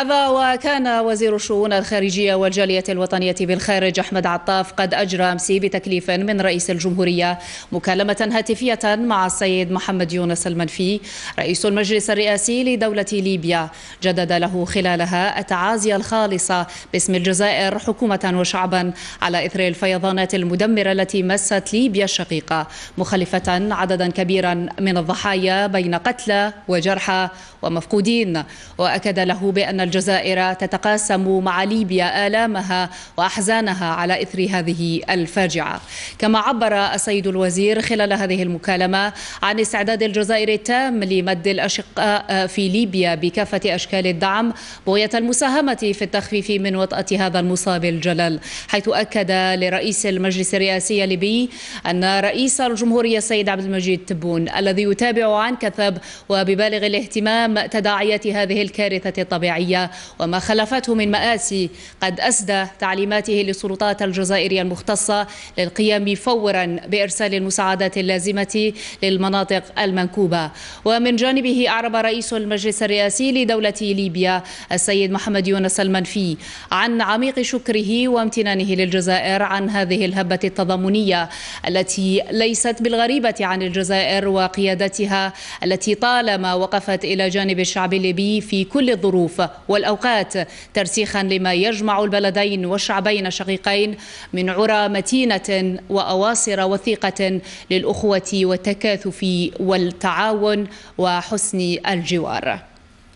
هذا وكان وزير الشؤون الخارجية والجالية الوطنية بالخارج أحمد عطاف قد أجرى أمس بتكليف من رئيس الجمهورية مكالمة هاتفية مع السيد محمد يونس المنفي رئيس المجلس الرئاسي لدولة ليبيا جدد له خلالها التعازي الخالصة باسم الجزائر حكومة وشعبا على إثر الفيضانات المدمرة التي مست ليبيا الشقيقة مخلفة عددا كبيرا من الضحايا بين قتلى وجرحى ومفقودين وأكد له بأن الجزائر تتقاسم مع ليبيا آلامها وأحزانها على إثر هذه الفاجعة كما عبر السيد الوزير خلال هذه المكالمة عن استعداد الجزائر التام لمد الأشقاء في ليبيا بكافة أشكال الدعم بغية المساهمة في التخفيف من وطأة هذا المصاب الجلل حيث أكد لرئيس المجلس الرئاسي الليبي أن رئيس الجمهورية السيد عبد المجيد تبون الذي يتابع عن كثب وببالغ الاهتمام تداعيات هذه الكارثة الطبيعية وما خلفته من مآسي قد أسدى تعليماته للسلطات الجزائرية المختصة للقيام فورا بإرسال المساعدات اللازمة للمناطق المنكوبة ومن جانبه أعرب رئيس المجلس الرئاسي لدولة ليبيا السيد محمد يونس المنفي عن عميق شكره وامتنانه للجزائر عن هذه الهبة التضامنية التي ليست بالغريبة عن الجزائر وقيادتها التي طالما وقفت إلى جانب الشعب الليبي في كل الظروف والأوقات ترسيخا لما يجمع البلدين والشعبين الشقيقين من عرى متينة وأواصر وثيقة للأخوة والتكاثف والتعاون وحسن الجوار